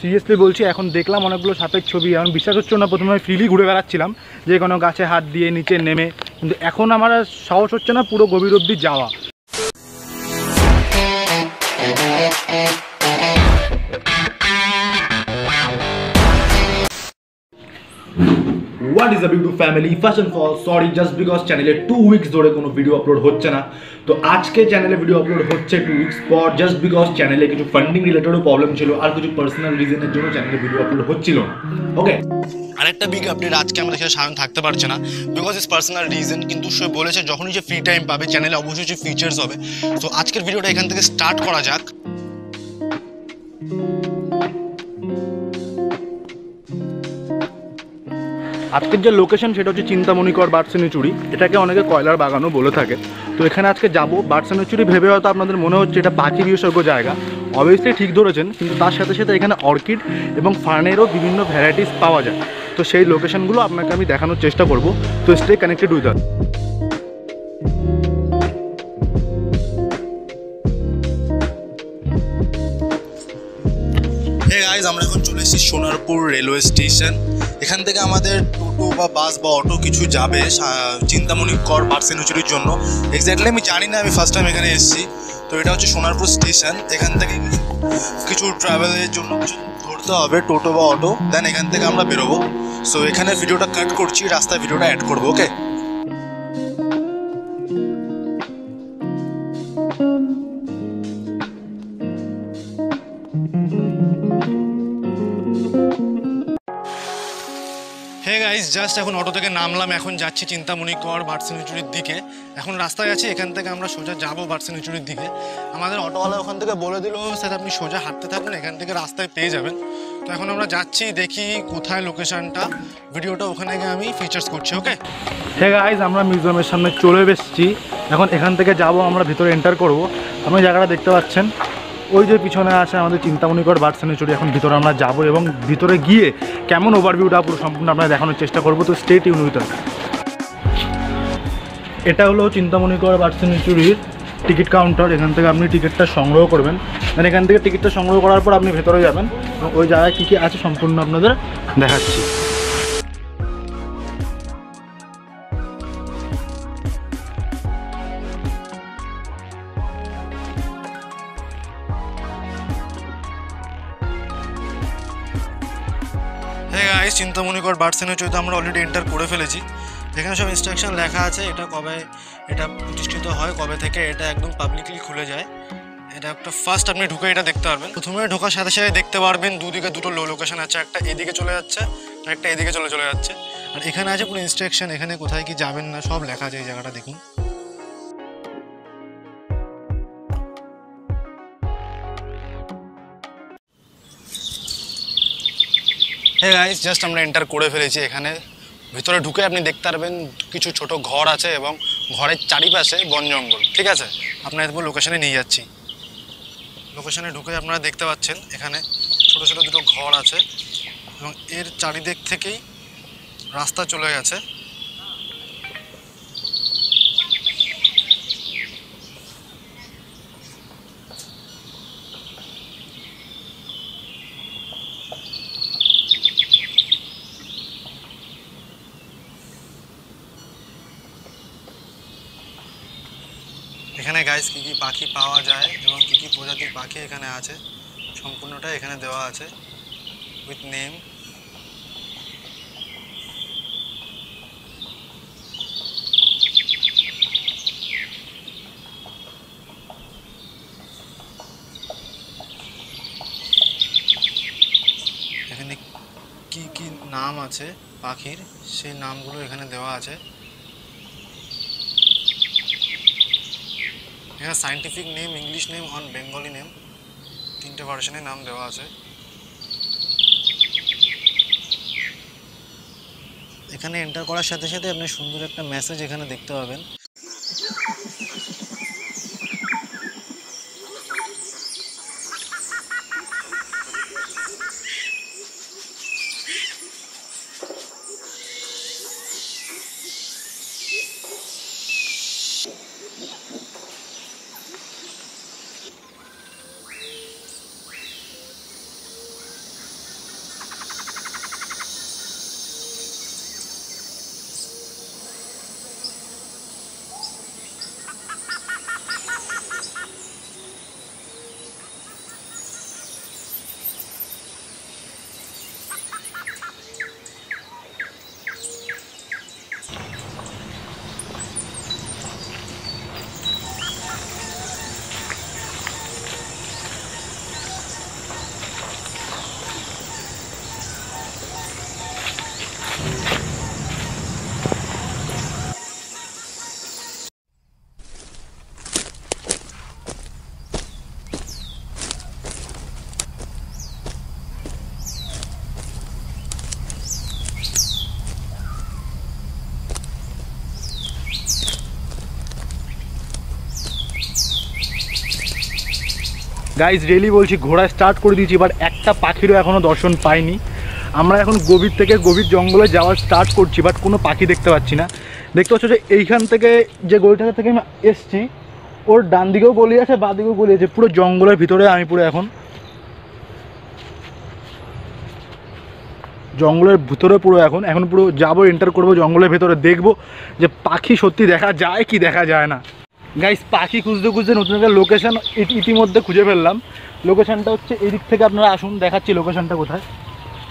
seriously বলছি এখন দেখলাম অনেকগুলো সাপের ছবি এখন বিশ্বাস হচ্ছে না প্রথমে আমি ফ্রিলি ঘুরে বেড়াচ্ছিলাম যে কোনো গাছে হাত দিয়ে নিচে নেমে কিন্তু এখন আমার সাহস হচ্ছে না পুরো গভীর অবধি যাওয়া what is YouTube family first and ফল সরি জাস্ট বিকজ চ্যানেলে টু উইক্স ধরে কোনো ভিডিও আপলোড হচ্ছে না তো আজকে চ্যানেলে ভিডিও আপলোড হচ্ছে টু উইক্স পর জাস্ট বিকজ চ্যানেলে কিছু ফান্ডিং রিলেটেডও প্রবলেম ছিল আর কিছু পার্সোনাল রিজনের জন্য চ্যানেলে ভিডিও আপলোড হচ্ছিল না ওকে আরেকটা বিগ আপডেট আজকে আমাদের সাথে সামনে থাকতে পারছে না বিকজ ইস পার্সোনাল রিজন কিন্তু সে বলেছে যখনই যে ফ্রি টাইম পাবে চ্যানেলে অবশ্যই ফিচার্স হবে তো আজকের ভিডিওটা এখান থেকে স্টার্ট করা যাক আজকের যে লোকেশন সেটা হচ্ছে চিন্তামণিকর বাটসেনিচুরি এটাকে অনেকে কয়লার বাগানও বলে থাকে তো এখানে আজকে যাবো বাটসেনিচুরি ভেবে হয়তো আপনাদের মনে হচ্ছে এটা পাখি বিশেষজ্ঞ জায়গা অবভিয়াসলি ঠিক ধরেছেন কিন্তু তার সাথে সাথে এখানে অর্কিড এবং ফার্নেরও বিভিন্ন ভ্যারাইটিস পাওয়া যায় তো সেই লোকেশনগুলো আপনাকে আমি দেখানোর চেষ্টা করব তো স্টে কানেক্টেড উইথ আর আমরা এখন চলে এসেছি সোনারপুর রেলওয়ে স্টেশন এখান থেকে আমাদের টোটো বা বাস বা অটো কিছু যাবে চিন্তামণি কর বার হুচুরির জন্য এক্স্যাক্টলি আমি জানি না আমি ফার্স্ট টাইম এখানে এসেছি তো এটা হচ্ছে সোনারপুর স্টেশন এখান থেকে কিছু ট্রাভেলের জন্য ধরতে হবে টোটো বা অটো দেন এখান থেকে আমরা বেরোবো সো এখানে ভিডিওটা কাট করছি রাস্তায় ভিডিওটা অ্যাড করবো ওকে জাস্ট এখন অটো থেকে নামলাম এখন যাচ্ছি চিন্তামণি কর বার্সেনিচুরির দিকে এখন রাস্তায় আছি এখান থেকে আমরা সোজা যাবো বার্সেনিচুরির দিকে আমাদের অটোওয়ালা ওখান থেকে বলে দিল স্যার আপনি সোজা হাঁটতে থাকবেন এখান থেকে রাস্তায় পেয়ে যাবেন তো এখন আমরা যাচ্ছি দেখি কোথায় লোকেশনটা ভিডিওটা ওখানে গিয়ে আমি ফিচার্স করছি ওকে হ্যাঁ গাইজ আমরা মিউজিয়ামের সামনে চলে এসেছি এখন এখান থেকে যাব আমরা ভিতরে এন্টার করব আপনি জায়গাটা দেখতে পাচ্ছেন ওই যে পিছনে আছে আমাদের চিন্তামণিকর বার্ড চুরি এখন ভিতরে আমরা যাবো এবং ভিতরে গিয়ে কেমন ওভারভিউটা পুরো সম্পূর্ণ আমরা দেখানোর চেষ্টা করবো তো স্টেট ইউনিটার এটা হলো চিন্তামণিকর বার্ড চুরির টিকিট কাউন্টার এখান থেকে আপনি টিকিটটা সংগ্রহ করবেন মানে এখান থেকে টিকিটটা সংগ্রহ করার পর আপনি ভেতরে যাবেন ওই জায়গায় কী কী আছে সম্পূর্ণ আপনাদের দেখাচ্ছি চিন্তামণিকর বার্সেনের চরিত্র আমরা অলরেডি এন্টার করে ফেলেছি যেখানে সব ইনস্ট্রাকশন লেখা আছে এটা কবে এটা প্রতিষ্ঠিত হয় কবে থেকে এটা একদম পাবলিকলি খুলে যায় এটা একটা ফার্স্ট আপনি ঢুকে এটা দেখতে পারবেন প্রথমে ঢোকার সাথে সাথে দেখতে পারবেন দুদিকে দুটো লো লোকেশন আছে একটা এদিকে চলে যাচ্ছে আর একটা এদিকে চলে চলে যাচ্ছে আর এখানে আছে পুরো ইনস্ট্রাকশন এখানে কোথায় কি যাবেন না সব লেখা আছে এই জায়গাটা দেখুন হ্যাঁ গাইস জাস্ট আমরা এন্টার করে ফেলেছি এখানে ভিতরে ঢুকে আপনি দেখতে পারবেন কিছু ছোট ঘর আছে এবং ঘরের চারিপাশে বন জঙ্গল ঠিক আছে এরপর লোকেশনে নিয়ে যাচ্ছি লোকেশনে ঢুকে আপনারা দেখতে পাচ্ছেন এখানে ছোট ছোট দুটো ঘর আছে এবং এর চারিদিক থেকেই রাস্তা চলে গেছে এখানে গাইস কী কী পাখি পাওয়া যায় এবং কী কী প্রজাতির পাখি এখানে আছে সম্পূর্ণটা এখানে দেওয়া আছে উইথ নেম এখানে কি কি নাম আছে পাখির সেই নামগুলো এখানে দেওয়া আছে এখানে scientific name English name and Bengali name তিনটে ভার্সনে নাম দেওয়া আছে এখানে এন্টার করার সাথে সাথে আপনি সুন্দর একটা মেসেজ এখানে দেখতে পাবেন গাইজ রেলি বলছি ঘোড়া স্টার্ট করে দিয়েছি বাট একটা পাখিরও এখনও দর্শন পাইনি আমরা এখন গভীর থেকে গভীর জঙ্গলে যাওয়ার স্টার্ট করছি বাট কোনো পাখি দেখতে পাচ্ছি না দেখতে পাচ্ছ যে এইখান থেকে যে গলিটা থেকে আমি এসছি ওর ডান দিকেও গলি আছে বা দিকেও গলি আছে পুরো জঙ্গলের ভিতরে আমি পুরো এখন জঙ্গলের ভিতরে পুরো এখন এখন পুরো যাবো এন্টার করব জঙ্গলের ভিতরে দেখব যে পাখি সত্যি দেখা যায় কি দেখা যায় না গাইস পাখি খুঁজতে খুঁজতে নতুন একটা লোকেশান ইতিমধ্যে খুঁজে ফেললাম লোকেশানটা হচ্ছে এদিক থেকে আপনারা আসুন দেখাচ্ছি লোকেশানটা কোথায়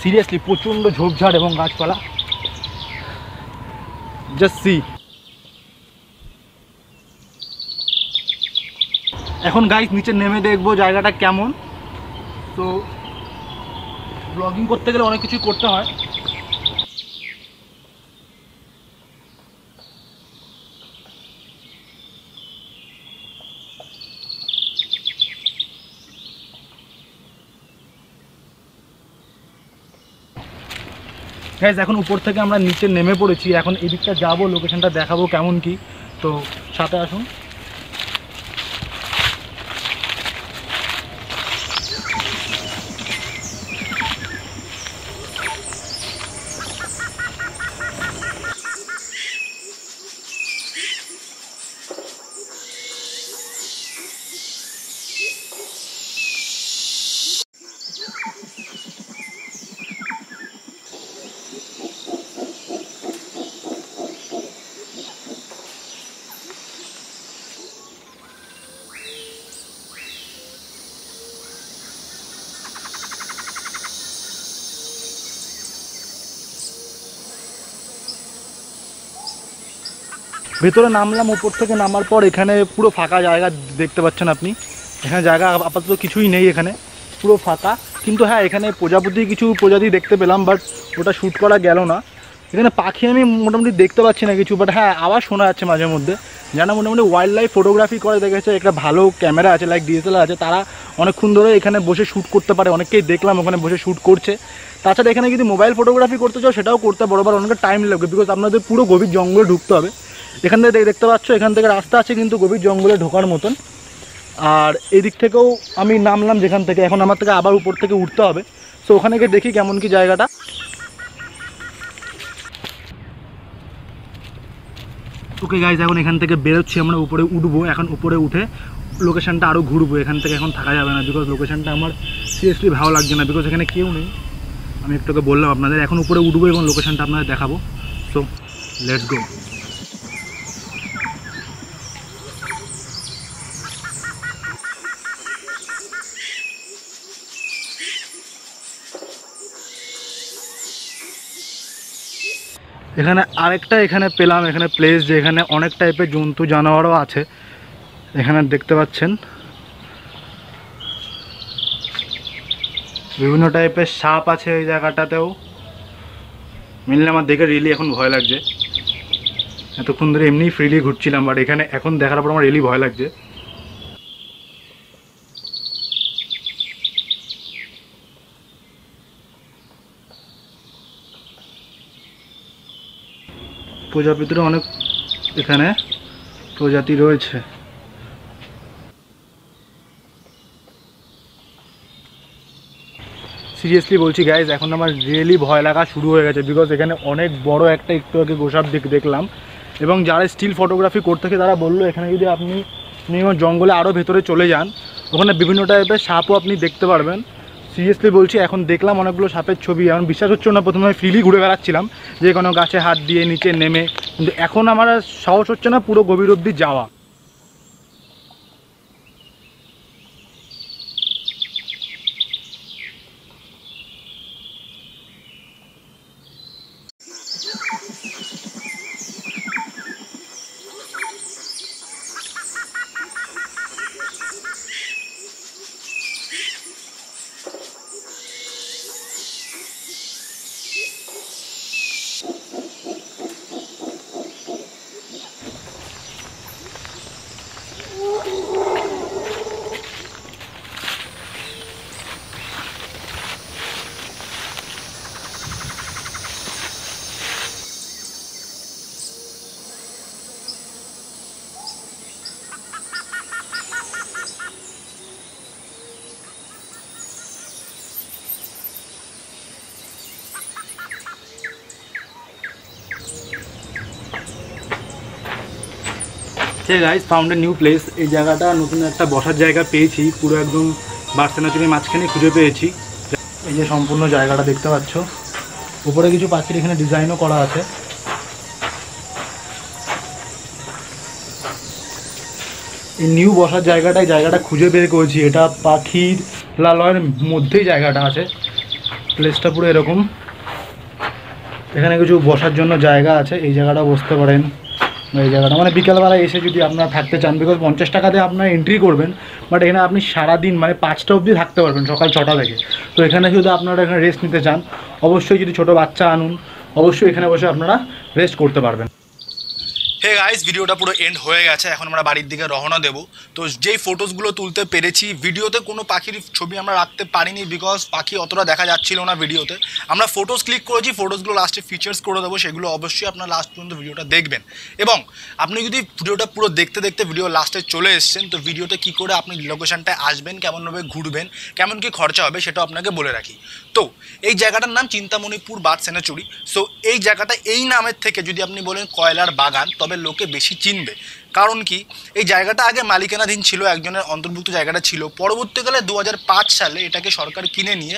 সিরিয়াসলি প্রচণ্ড ঝোপঝাড় এবং গাছপালা জাস্ট সি এখন গাইস নিচে নেমে দেখব জায়গাটা কেমন তো ব্লগিং করতে গেলে অনেক কিছুই করতে হয় গাইজ এখন উপর থেকে আমরা নিচে নেমে পড়েছি এখন এদিকটা যাবো লোকেশনটা দেখাবো কেমন কি তো সাথে আসুন ভেতরে নামলাম উপর থেকে নামার পর এখানে পুরো ফাঁকা জায়গা দেখতে পাচ্ছেন আপনি এখানে জায়গা আপাতত কিছুই নেই এখানে পুরো ফাঁকা কিন্তু হ্যাঁ এখানে প্রজাপতি কিছু প্রজাতি দেখতে পেলাম বাট ওটা শ্যুট করা গেল না এখানে পাখি আমি মোটামুটি দেখতে পাচ্ছি না কিছু বাট হ্যাঁ আওয়াজ শোনা যাচ্ছে মাঝে মধ্যে যারা মোটামুটি ওয়াইল্ড লাইফ ফটোগ্রাফি করে দেখেছে একটা ভালো ক্যামেরা আছে লাইক ডিএসএলআর আছে তারা অনেকক্ষণ ধরে এখানে বসে শ্যুট করতে পারে অনেককেই দেখলাম ওখানে বসে শ্যুট করছে তাছাড়া এখানে যদি মোবাইল ফটোগ্রাফি করতে চাও সেটাও করতে পারো বাট অনেকটা টাইম লাগবে বিকজ আপনাদের পুরো গভীর জঙ্গলে ঢুকতে হবে এখান থেকে দেখতে পাচ্ছ এখান থেকে রাস্তা আছে কিন্তু গভীর জঙ্গলে ঢোকার মতন আর এদিক থেকেও আমি নামলাম যেখান থেকে এখন আমার থেকে আবার উপর থেকে উঠতে হবে সো ওখানে গিয়ে দেখি কেমন কি জায়গাটা ওকে গাইজ এখন এখান থেকে বেরোচ্ছি আমরা উপরে উঠবো এখন উপরে উঠে লোকেশানটা আরও ঘুরবো এখান থেকে এখন থাকা যাবে না বিকজ লোকেশানটা আমার সিরিয়াসলি ভালো লাগছে না বিকজ এখানে কেউ নেই আমি একটুকে বললাম আপনাদের এখন উপরে উঠবো এবং লোকেশানটা আপনাদের দেখাবো সো লেটস গো এখানে আরেকটা এখানে পেলাম এখানে প্লেস যে এখানে অনেক টাইপের জন্তু জানোয়ারও আছে এখানে দেখতে পাচ্ছেন বিভিন্ন টাইপের সাপ আছে এই জায়গাটাতেও মেনলি আমার দেখে রিলি এখন ভয় লাগছে এতক্ষণ ধরে এমনি ফ্রিলি ঘুরছিলাম বাট এখানে এখন দেখার পর আমার রিলি ভয় লাগছে প্রজাপতির অনেক এখানে প্রজাতি রয়েছে সিরিয়াসলি বলছি গাইজ এখন আমার রিয়েলি ভয় লাগা শুরু হয়ে গেছে বিকজ এখানে অনেক বড় একটা একটু আগে গোসাপ দিক দেখলাম এবং যারা স্টিল ফটোগ্রাফি করতে থাকে তারা বললো এখানে যদি আপনি জঙ্গলে আরও ভেতরে চলে যান ওখানে বিভিন্ন টাইপের সাপও আপনি দেখতে পারবেন সিরিয়াসলি বলছি এখন দেখলাম অনেকগুলো সাপের ছবি এখন বিশ্বাস হচ্ছে না প্রথমে আমি ফ্রিলি ঘুরে বেড়াচ্ছিলাম যে কোনো গাছে হাত দিয়ে নিচে নেমে কিন্তু এখন আমার সাহস হচ্ছে না পুরো গভীর অবধি যাওয়া ঠিক গাইজ ফাউন্ড নিউ প্লেস এই জায়গাটা নতুন একটা বসার জায়গা পেয়েছি পুরো একদম বার্সেনাচুরের মাঝখানে খুঁজে পেয়েছি এই যে সম্পূর্ণ জায়গাটা দেখতে পাচ্ছ উপরে কিছু পাখির এখানে ডিজাইনও করা আছে এই নিউ বসার জায়গাটাই জায়গাটা খুঁজে বের করেছি এটা পাখির লালয়ের মধ্যেই জায়গাটা আছে প্লেসটা পুরো এরকম এখানে কিছু বসার জন্য জায়গা আছে এই জায়গাটা বসতে পারেন এই জায়গাটা মানে বিকালবেলা এসে যদি আপনারা থাকতে চান বিকজ পঞ্চাশ টাকাতে আপনারা এন্ট্রি করবেন বাট এখানে আপনি সারাদিন মানে পাঁচটা অবধি থাকতে পারবেন সকাল ছটা থেকে তো এখানে যদি আপনারা এখানে রেস্ট নিতে চান অবশ্যই যদি ছোটো বাচ্চা আনুন অবশ্যই এখানে বসে আপনারা রেস্ট করতে পারবেন হে গাইস ভিডিওটা পুরো এন্ড হয়ে গেছে এখন আমরা বাড়ির দিকে রওনা দেব তো যেই ফটোসগুলো তুলতে পেরেছি ভিডিওতে কোনো পাখির ছবি আমরা রাখতে পারিনি বিকজ পাখি অতটা দেখা যাচ্ছিল না ভিডিওতে আমরা ফটোস ক্লিক করেছি ফটোসগুলো লাস্টে ফিচার্স করে দেবো সেগুলো অবশ্যই আপনার লাস্ট পর্যন্ত ভিডিওটা দেখবেন এবং আপনি যদি ভিডিওটা পুরো দেখতে দেখতে ভিডিও লাস্টে চলে এসছেন তো ভিডিওতে কি করে আপনি লোকেশানটায় আসবেন কেমনভাবে ঘুরবেন কেমন কি খরচা হবে সেটা আপনাকে বলে রাখি তো এই জায়গাটার নাম চিন্তামণিপুর বাদ সেনাচুরি সো এই জায়গাটা এই নামের থেকে যদি আপনি বলেন কয়লার বাগান তবে লোকে বেশি চিনবে কারণ কি এই জায়গাটা আগে মালিকানাধীন ছিল একজনের অন্তর্ভুক্ত জায়গাটা ছিল পরবর্তীকালে দু সালে এটাকে সরকার কিনে নিয়ে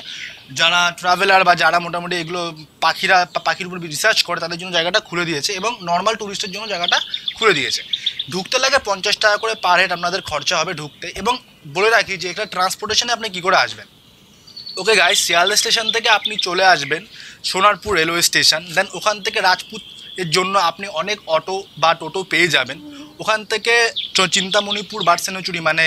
যারা ট্রাভেলার বা যারা মোটামুটি এগুলো পাখিরা পাখির উপর রিসার্চ করে তাদের জন্য জায়গাটা খুলে দিয়েছে এবং নর্মাল ট্যুরিস্টের জন্য জায়গাটা খুলে দিয়েছে ঢুকতে লাগে পঞ্চাশ টাকা করে পার হেড আপনাদের খরচা হবে ঢুকতে এবং বলে রাখি যে এটা ট্রান্সপোর্টেশনে আপনি কী করে আসবেন ওকে গাইস শিয়াল স্টেশন থেকে আপনি চলে আসবেন সোনারপুর রেলওয়ে স্টেশন দেন ওখান থেকে রাজপুত এর জন্য আপনি অনেক অটো বা টোটো পেয়ে যাবেন ওখান থেকে চিন্তামণিপুর সেনচুরি মানে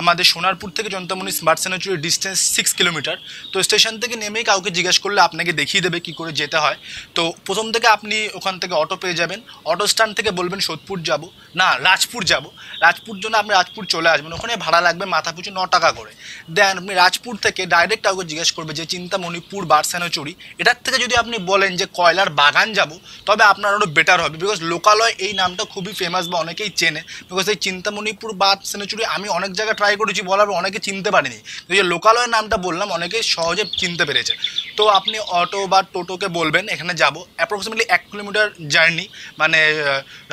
আমাদের সোনারপুর থেকে চিন্তামণি বারসেনোচুরি ডিস্টেন্স সিক্স কিলোমিটার তো স্টেশন থেকে নেমেই কাউকে জিজ্ঞেস করলে আপনাকে দেখিয়ে দেবে কি করে যেতে হয় তো প্রথম থেকে আপনি ওখান থেকে অটো পেয়ে যাবেন অটো স্ট্যান্ড থেকে বলবেন সোদপুর যাব না রাজপুর যাব রাজপুর জন্য আপনি রাজপুর চলে আসবেন ওখানে ভাড়া লাগবে মাথা পিছু ন টাকা করে দেন আপনি রাজপুর থেকে ডাইরেক্ট কাউকে জিজ্ঞেস করবে যে চিন্তামণিপুর সেনচুরি এটার থেকে যদি আপনি বলেন যে কয়লার বাগান যাব তবে আপনার আরও বেটার হবে বিকজ লোকালয় এই নামটা খুবই ফেমাস বা অনেকেই অনেকেই চেনে বিকজ এই চিন্তামণিপুর বাদ সেনেচুরি আমি অনেক জায়গায় ট্রাই করেছি বলার অনেকে চিনতে পারেনি যে লোকালয়ের নামটা বললাম অনেকেই সহজে চিনতে পেরেছে তো আপনি অটো বা টোটোকে বলবেন এখানে যাব অ্যাপ্রক্সিমেটলি এক কিলোমিটার জার্নি মানে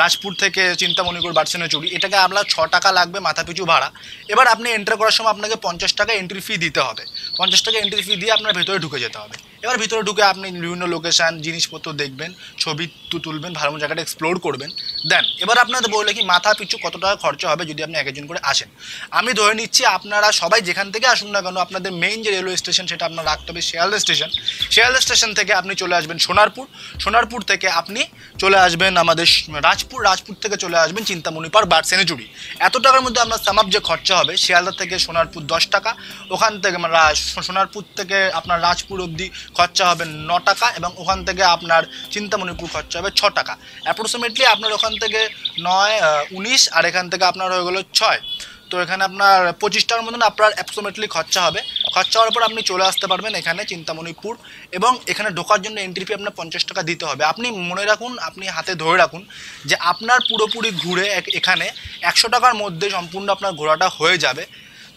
রাজপুর থেকে চিন্তামণিপুর বাদ সেনেচুরি এটাকে আপনার ছ টাকা লাগবে মাথাপিছু ভাড়া এবার আপনি এন্টার করার সময় আপনাকে পঞ্চাশ টাকা এন্ট্রি ফি দিতে হবে পঞ্চাশ টাকা এন্ট্রি ফি দিয়ে আপনার ভেতরে ঢুকে যেতে হবে এবার ভিতরে ঢুকে আপনি বিভিন্ন লোকেশান জিনিসপত্র দেখবেন ছবি তুলবেন ভালো জায়গাটা এক্সপ্লোর করবেন দেন এবার আপনাদের বলে কি মাথা পিছু কত টাকা খরচা হবে যদি আপনি একজন করে আসেন আমি ধরে নিচ্ছি আপনারা সবাই যেখান থেকে আসুন না কেন আপনাদের মেইন যে রেলওয়ে স্টেশন সেটা আপনার রাখতে হবে শিয়ালদা স্টেশন শিয়ালদা স্টেশন থেকে আপনি চলে আসবেন সোনারপুর সোনারপুর থেকে আপনি চলে আসবেন আমাদের রাজপুর রাজপুর থেকে চলে আসবেন চিন্তামণিপার বা সেনেচুরি এত টাকার মধ্যে আপনার সামাপ যে খরচা হবে শিয়ালদা থেকে সোনারপুর দশ টাকা ওখান থেকে মানে সোনারপুর থেকে আপনার রাজপুর অবধি খরচা হবে ন টাকা এবং ওখান থেকে আপনার চিন্তামণিপুর খরচা হবে ছ টাকা অ্যাপ্রক্সিমেটলি আপনার ওখান থেকে নয় উনিশ আর এখান থেকে আপনার হয়ে গেলো ছয় তো এখানে আপনার পঁচিশ টাকার মতন আপনার অ্যাপ্রক্সিমেটলি খরচা হবে খরচা হওয়ার পর আপনি চলে আসতে পারবেন এখানে চিন্তামণিপুর এবং এখানে ঢোকার জন্য এন্ট্রি ফি আপনার পঞ্চাশ টাকা দিতে হবে আপনি মনে রাখুন আপনি হাতে ধরে রাখুন যে আপনার পুরোপুরি ঘুরে এখানে একশো টাকার মধ্যে সম্পূর্ণ আপনার ঘোরাটা হয়ে যাবে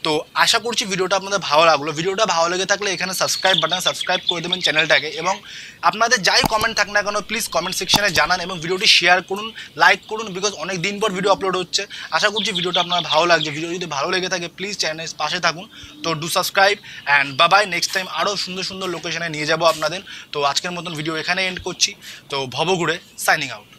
তো আশা করছি ভিডিওটা আপনাদের ভালো লাগলো ভিডিওটা ভালো লেগে থাকলে এখানে সাবস্ক্রাইব বাটন সাবস্ক্রাইব করে দেবেন চ্যানেলটাকে এবং আপনাদের যাই কমেন্ট থাক না কেন প্লিজ কমেন্ট সেকশানে জানান এবং ভিডিওটি শেয়ার করুন লাইক করুন বিকজ অনেক দিন পর ভিডিও আপলোড হচ্ছে আশা করছি ভিডিওটা আপনার ভালো লাগছে ভিডিও যদি ভালো লেগে থাকে প্লিজ চ্যানেলের পাশে থাকুন তো do subscribe and bye bye next time আরও সুন্দর সুন্দর লোকেশনে নিয়ে যাবো আপনাদের তো আজকের মতন ভিডিও এখানে এন্ড করছি তো ভবঘুরে সাইনিং আউট